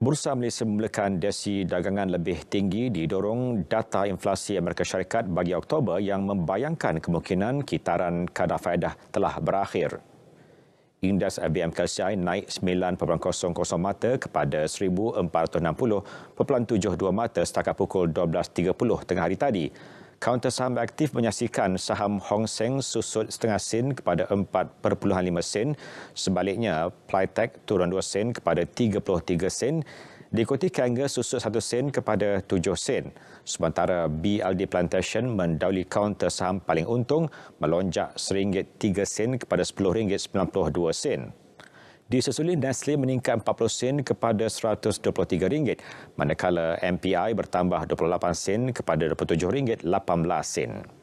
Bursa Malaysia memulakan desi dagangan lebih tinggi didorong data inflasi Amerika Syarikat bagi Oktober yang membayangkan kemungkinan kitaran kadar faedah telah berakhir. Indeks ABM KSI naik 9.00 mata kepada 1460.72 mata setakat pukul 12.30 tengah hari tadi. Kaunter saham aktif menyaksikan saham Hong Seng susut setengah sen kepada 4.5 sen. Sebaliknya, Playtech turun 2 sen kepada 33 sen. Diikuti Kanga susut 1 sen kepada 7 sen. Sementara BLD Plantation mendauli kaunter saham paling untung melonjak RM3 sen kepada RM10.92 sen disusuli Nestle meningkat 40 sen kepada 123 ringgit, manakala MPI bertambah 28 sen kepada 27 ringgit 18 sen.